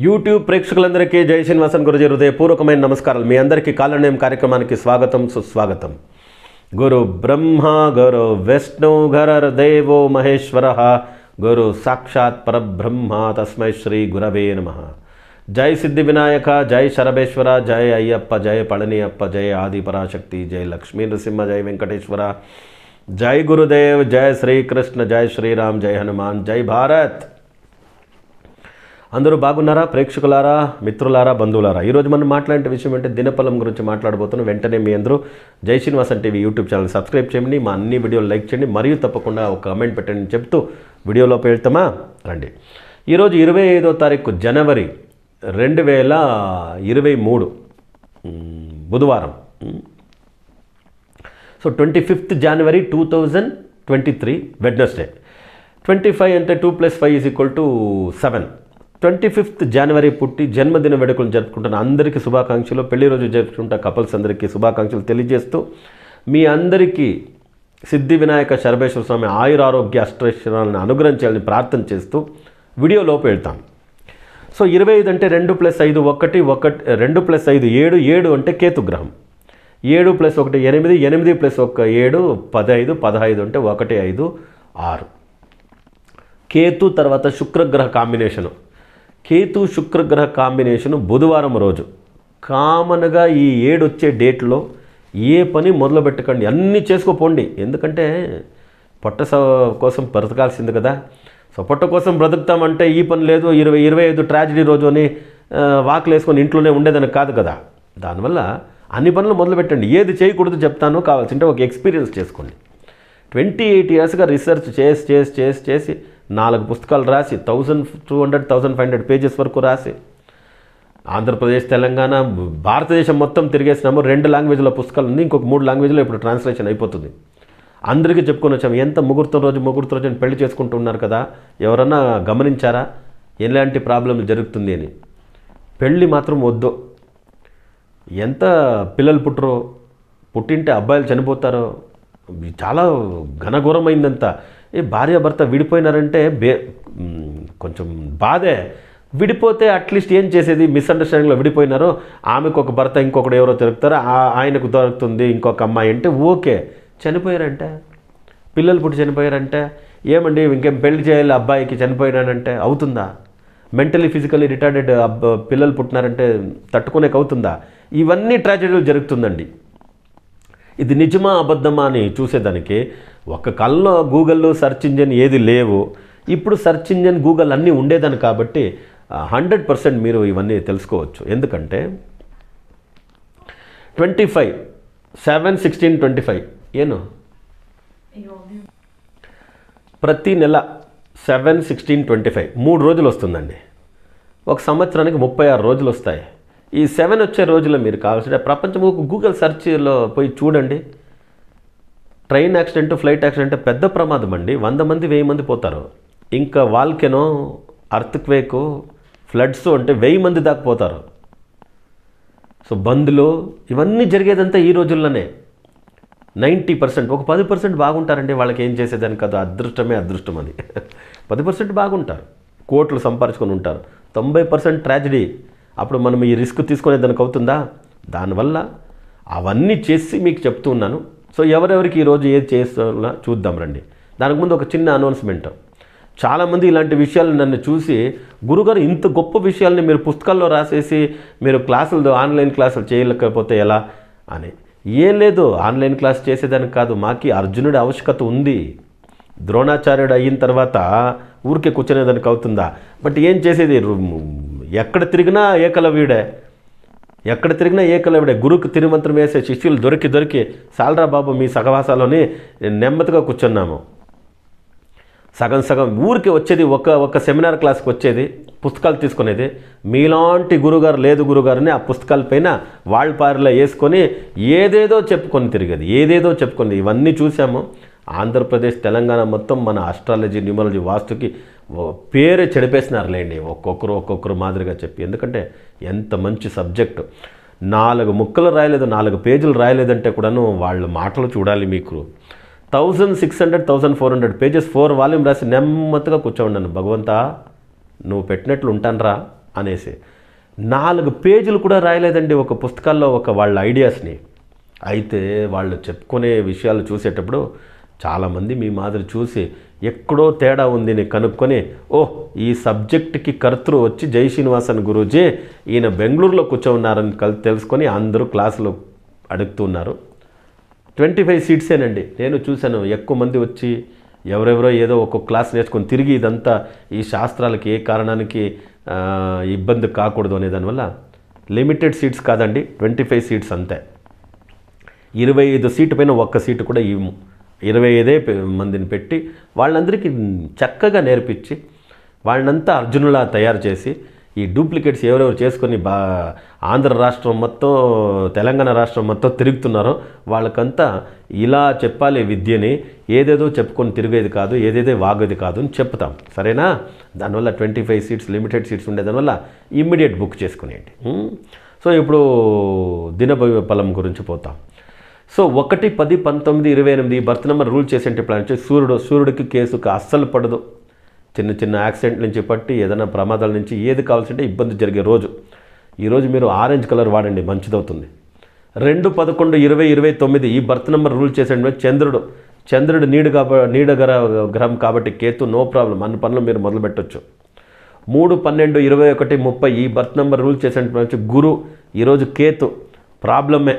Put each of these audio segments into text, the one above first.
YouTube प्रेक्षक जय श्रीनवास गुरुजी हृदयपूर्वक नमस्कार मी अंदर की कल नेम कार्यक्रम की स्वागत सुस्वागत गुर ब्रह्म गुर विष्णु घर देव महेश्वर गुर साक्षात् परब्रह्म तस्म श्री गुरव नम जय सिद्धि विनायक जय शरभेश्वर जय अय्य जय पड़नीय जय आदिपराशक्ति जय लक्ष्मी नृसीम जय वेंकटेश्वर जय गुरुदेव जय श्री कृष्ण जय श्रीराम जय हनुमान जय भारत అందరూ బాగున్నారా ప్రేక్షకులారా మిత్రులారా బంధువులారా ఈరోజు మనం మాట్లాడే విషయం అంటే దినపలం గురించి మాట్లాడబోతున్నాం వెంటనే మీ అందరూ Jai Srinivasan TV YouTube channel subscribe చేయండి మా అన్ని వీడియోలు లైక్ చేయండి మరియు తప్పకుండా ఒక కామెంట్ పెట్టండి చెప్తూ వీడియోలో పెడతామా రండి ఈరోజు ఇరవై ఐదో తారీఖు జనవరి రెండు వేల ఇరవై మూడు బుధవారం so twenty fifth January two thousand twenty three Wednesday twenty five అంటే two plus five is equal to seven twenty fifth January పుట్టి జన్మదిన వేడుకలు జరుపుకుంటున్న అందరికీ శుభాకాంక్షలు పెళ్లి రోజు జరుపుకుంటున్న కపుల్స్ అందరికీ శుభాకాంక్షలు తెలియజేస్తూ మీ అందరికీ సిద్ధి వినాయక శరభేశ్వర స్వామి ఆయురారోగ్య అష్టైశ్వరాలను అనుగ్రహించాలని ప్రార్థన చేస్తూ వీడియోలోపు వెళ్తాం సో ఇరవై ఐదు అంటే రెండు ప్లస్ ఐదు ఒకటి ఒకటి రెండు ప్లస్ ఐదు ఏడు ఏడు అంటే కేతుగ్రహం ఏడు ప్లస్ ఒకటి ఎనిమిది ఎనిమిది ప్లస్ ఒక ఏడు పదహైదు పదహైదు అంటే ఒకటి ఐదు ఆరు కేతు తర్వాత శుక్రగ్రహ కాంబినేషను కేతు శుక్రగ్రహ కాంబినేషన్ బుధవారం రోజు కామన్గా ఈ ఏడు వచ్చే డేట్లో ఏ పని మొదలుపెట్టకండి అన్నీ చేసుకోపోండి ఎందుకంటే పొట్ట కోసం బ్రతకాల్సింది కదా సో పొట్ట కోసం బ్రతుకుతామంటే ఈ పని లేదు ఇరవై ఇరవై ఐదు ట్రాజడీ రోజు అని వాకులు వేసుకొని ఇంట్లోనే ఉండేదని కాదు కదా దానివల్ల అన్ని పనులు మొదలుపెట్టండి ఏది చేయకూడదు చెప్తాను కావాల్సింటే ఒక ఎక్స్పీరియన్స్ చేసుకోండి ట్వంటీ ఎయిట్ ఇయర్స్గా రీసెర్చ్ చేసి చేసి చేసి చేసి నాలుగు పుస్తకాలు రాసి thousand two hundred thousand five hundred pages వరకు రాసి ఆంధ్రప్రదేశ్ తెలంగాణ భారతదేశం మొత్తం తిరిగేసినాము రెండు లాంగ్వేజ్లో పుస్తకాలు ఉంది ఇంకొక మూడు లాంగ్వేజ్లో ఇప్పుడు ట్రాన్స్లేషన్ అయిపోతుంది అందరికీ చెప్పుకొని వచ్చాము ఎంత ముహూర్తం రోజు ముహూర్తం రోజు పెళ్లి చేసుకుంటున్నారు కదా ఎవరన్నా గమనించారా ఎలాంటి ప్రాబ్లం జరుగుతుంది అని పెళ్ళి మాత్రం వద్దు ఎంత పిల్లలు పుట్టరో పుట్టింటే అబ్బాయిలు చనిపోతారో చాలా ఘనఘోరమైందంతా ఏ భర్త విడిపోయినారంటే బే కొంచెం బాధే విడిపోతే అట్లీస్ట్ ఏం చేసేది మిస్అండర్స్టాండింగ్లో విడిపోయినారో ఆమెకు ఒక భర్త ఇంకొకడు ఎవరో తిరుగుతారో ఆయనకు దొరుకుతుంది ఇంకొక అమ్మాయి అంటే ఓకే చనిపోయారంటే పిల్లలు పుట్టి చనిపోయారంటే ఏమండి ఇంకేం పెళ్లి చేయాలి అబ్బాయికి చనిపోయినానంటే అవుతుందా మెంటలీ ఫిజికలీ రిటార్డెడ్ పిల్లలు పుట్టినారంటే తట్టుకునేకి అవుతుందా ఇవన్నీ ట్రాజడీలు జరుగుతుందండి ఇది నిజమా అబద్ధమా అని చూసేదానికి ఒక కళ్ళలో గూగుల్లో సెర్చ్ ఇంజిన్ ఏది లేవు ఇప్పుడు సెర్చ్ ఇంజిన్ గూగుల్ అన్నీ ఉండేదాన్ని కాబట్టి హండ్రెడ్ పర్సెంట్ మీరు ఇవన్నీ తెలుసుకోవచ్చు ఎందుకంటే twenty five seven sixteen twenty five ఏను ప్రతి నెల సెవెన్ సిక్స్టీన్ ట్వంటీ ఫైవ్ మూడు రోజులు వస్తుందండి ఒక సంవత్సరానికి ముప్పై ఆరు రోజులు వస్తాయి ఈ సెవెన్ వచ్చే రోజుల్లో మీరు కావాల్సిన ప్రపంచం గూగుల్ సెర్చ్లో పోయి చూడండి ట్రైన్ యాక్సిడెంట్ ఫ్లైట్ యాక్సిడెంట్ పెద్ద ప్రమాదం అండి వంద మంది వెయ్యి మంది పోతారు ఇంకా వాల్కెనో అర్త్క్వేకు ఫ్లడ్స్ అంటే వెయ్యి మంది దాకా పోతారు సో బంద్లు ఇవన్నీ జరిగేదంతా ఈ రోజుల్లోనే నైంటీ పర్సెంట్ ఒక పది పర్సెంట్ బాగుంటారండి వాళ్ళకి ఏం చేసేదానికి కాదు అదృష్టమే అదృష్టం అది పది పర్సెంట్ బాగుంటారు కోట్లు సంపాదించుకొని ఉంటారు తొంభై పర్సెంట్ ట్రాజిడీ అప్పుడు మనం ఈ రిస్క్ తీసుకునే దానికి అవుతుందా దానివల్ల అవన్నీ చేసి మీకు చెప్తూ ఉన్నాను సో ఎవరెవరికి ఈరోజు ఏది చేస్తున్నా చూద్దాం రండి దానికి ముందు ఒక చిన్న అనౌన్స్మెంట్ చాలామంది ఇలాంటి విషయాలు నన్ను చూసి గురుగారు ఇంత గొప్ప విషయాల్ని మీరు పుస్తకాల్లో రాసేసి మీరు క్లాసులు ఆన్లైన్ క్లాసులు చేయలేకపోతే ఎలా అని ఏం లేదు ఆన్లైన్ క్లాస్ చేసేదానికి కాదు మాకి అర్జునుడి ఆవశ్యకత ఉంది ద్రోణాచార్యుడు అయిన తర్వాత ఊరికే కూర్చునేదానికి అవుతుందా బట్ ఏం చేసేది ఎక్కడ తిరిగినా ఏకలవ్యుడే ఎక్కడ తిరిగినా ఏకలవ్యుడే గురువుకి తిరుమంత్రం వేసే శిష్యులు దొరికి దొరికి సాలరా బాబు మీ సహవాసాలని నెమ్మదిగా కూర్చున్నాము సగం సగం ఊరికి వచ్చేది ఒక ఒక సెమినార్ క్లాస్కి వచ్చేది పుస్తకాలు తీసుకునేది మీలాంటి గురుగారు లేదు గురుగారిని ఆ పుస్తకాల పైన వాళ్ళ పారిలో వేసుకొని ఏదేదో చెప్పుకొని తిరిగేది ఏదేదో చెప్పుకొని ఇవన్నీ చూసాము ఆంధ్రప్రదేశ్ తెలంగాణ మొత్తం మన ఆస్ట్రాలజీ న్యూమరాలజీ వాస్తుకి పేరే లేండి ఒక్కొక్కరు ఒక్కొక్కరు మాదిరిగా చెప్పి ఎందుకంటే ఎంత మంచి సబ్జెక్టు నాలుగు ముక్కలు రాయలేదు నాలుగు పేజీలు రాయలేదంటే కూడాను వాళ్ళ మాటలు చూడాలి మీకు thousand six hundred thousand four hundred pages four volume రాసి నెమ్మదిగా కూర్చోండాను భగవంతా నువ్వు పెట్టినట్లు ఉంటానరా అనేసి నాలుగు పేజీలు కూడా రాయలేదండి ఒక పుస్తకాల్లో ఒక వాళ్ళ ఐడియాస్ని అయితే వాళ్ళు చెప్పుకునే విషయాలు చూసేటప్పుడు చాలామంది మీ మాదిరి చూసి ఎక్కడో తేడా ఉందని కనుక్కొని ఓ ఈ సబ్జెక్ట్కి కర్తృ వచ్చి జై శ్రీనివాసన్ గురూజీ ఈయన బెంగళూరులో కూర్చోన్నారని కలిసి తెలుసుకొని అందరూ క్లాసులు అడుగుతున్నారు ట్వంటీ ఫైవ్ సీట్సేనండి నేను చూశాను ఎక్కువ మంది వచ్చి ఎవరెవరో ఏదో ఒక్కొక్క క్లాస్ నేర్చుకొని తిరిగి ఇదంతా ఈ శాస్త్రాలకి ఏ కారణానికి ఇబ్బంది కాకూడదు అనే దానివల్ల లిమిటెడ్ సీట్స్ కాదండి ట్వంటీ ఫైవ్ సీట్స్ అంతే ఇరవై ఐదు సీటు పైన ఒక్క సీటు కూడా ఇవ్వము ఇరవై ఐదే మందిని పెట్టి వాళ్ళందరికీ చక్కగా నేర్పించి వాళ్ళనంతా అర్జునులా తయారు చేసి ఈ డూప్లికేట్స్ ఎవరెవరు చేసుకొని బా ఆంధ్ర రాష్ట్రం మొత్తం తెలంగాణ రాష్ట్రం మొత్తం తిరుగుతున్నారో వాళ్ళకంతా ఇలా చెప్పాలి విద్యని ఏదేదో చెప్పుకొని తిరిగేది కాదు ఏదేదో వాగేది కాదు అని చెప్తాం సరేనా దానివల్ల twenty five seats limited seats ఉండే దానివల్ల ఇమ్మీడియట్ బుక్ చేసుకునేయండి సో ఇప్పుడు ఫలం గురించి పోతాం సో ఒకటి పది పంతొమ్మిది ఇరవై ఎనిమిది బర్త్ నెంబర్ రూల్ చేసేంటి ప్లాన్ వచ్చి సూర్యుడు సూర్యుడికి కేసుకు అస్సలు పడదు చిన్న చిన్న యాక్సిడెంట్ నుంచి పట్టి ఏదైనా ప్రమాదాల నుంచి ఏది కావాల్సింటే ఇబ్బంది జరిగే రోజు ఈరోజు మీరు ఆరెంజ్ కలర్ వాడండి మంచిదవుతుంది రెండు పదకొండు ఇరవై ఇరవై తొమ్మిది ఈ బర్త్ నెంబర్ రూల్ చేసేంటి చంద్రుడు చంద్రుడు నీడ కాబట్టి నీడ గ్రహం కాబట్టి కేతు నో ప్రాబ్లం అన్ని పనులు మీరు మొదలు మూడు పన్నెండు ఇరవై ఒకటి ముప్పై ఈ బర్త్ నెంబర్ రూల్ చేసేటువంటి గురు ఈరోజు కేతు ప్రాబ్లమే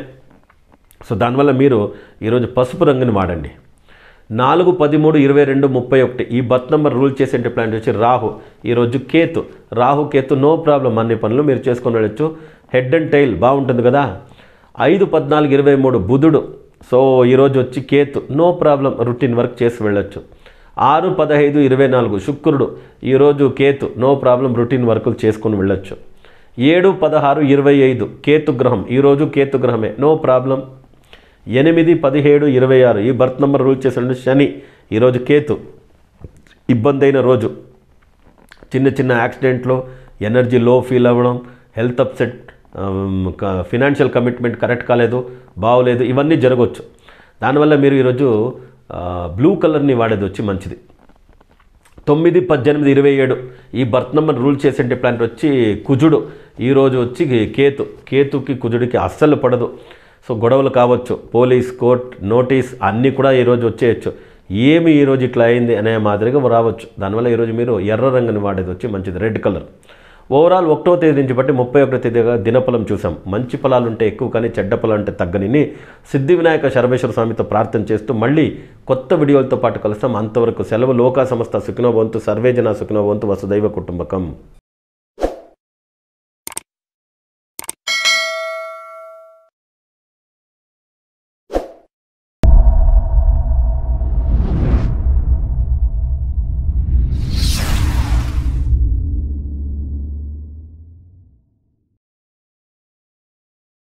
సో దానివల్ల మీరు ఈరోజు పసుపు రంగుని వాడండి నాలుగు పదిమూడు ఇరవై రెండు ముప్పై ఒకటి ఈ బర్త్ నెంబర్ రూల్ చేసే ప్లాంట్ వచ్చి రాహు ఈరోజు కేతు రాహు కేతు నో ప్రాబ్లం అన్ని పనులు మీరు చేసుకొని వెళ్ళచ్చు హెడ్ అండ్ టైల్ బాగుంటుంది కదా ఐదు పద్నాలుగు ఇరవై మూడు బుధుడు సో ఈరోజు వచ్చి కేతు నో ప్రాబ్లం రొటీన్ వర్క్ చేసి వెళ్ళొచ్చు ఆరు పదహైదు ఇరవై నాలుగు శుక్రుడు ఈరోజు కేతు నో ప్రాబ్లం రొటీన్ వర్కులు చేసుకుని వెళ్ళొచ్చు ఏడు పదహారు ఇరవై ఐదు కేతు గ్రహం ఈరోజు కేతు గ్రహమే నో ప్రాబ్లం ఎనిమిది పదిహేడు ఇరవై ఆరు ఈ బర్త్ నెంబర్ రూల్ చేసిన శని ఈరోజు కేతు ఇబ్బంది అయిన రోజు చిన్న చిన్న యాక్సిడెంట్లు ఎనర్జీ లో ఫీల్ అవ్వడం health upset financial commitment correct కాలేదు బాగోలేదు ఇవన్నీ జరగవచ్చు దానివల్ల మీరు ఈరోజు బ్లూ కలర్ని వాడేది వచ్చి మంచిది తొమ్మిది పద్దెనిమిది ఇరవై ఏడు ఈ బర్త్ నెంబర్ రూల్ చేసేటి ప్లాంట్ వచ్చి కుజుడు ఈరోజు వచ్చి కేతు కేతుకి కుజుడికి అస్సలు పడదు సో గొడవలు కావచ్చు పోలీస్ కోర్ట్ నోటీస్ అన్నీ కూడా ఈరోజు వచ్చేయచ్చు ఏమి ఈరోజు ఇట్లా అయింది అనే మాదిరిగా రావచ్చు దానివల్ల ఈరోజు మీరు ఎర్ర రంగుని వాడేది వచ్చి మంచిది రెడ్ కలర్ ఓవరాల్ ఒకటో తేదీ నుంచి బట్టి ముప్పై ఒకటో తేదీగా దినపలం చూసాం మంచి ఫలాలు ఉంటే ఎక్కువ కానీ చెడ్డ ఫలాలు అంటే తగ్గనిని సిద్ధి వినాయక శర్మేశ్వర స్వామితో ప్రార్థన చేస్తూ మళ్ళీ కొత్త వీడియోలతో పాటు కలుస్తాం అంతవరకు సెలవు లోకా సంస్థ సుఖినోభవంతు సర్వేజన సుఖినోభవంతు వసుదైవ కుటుంబకం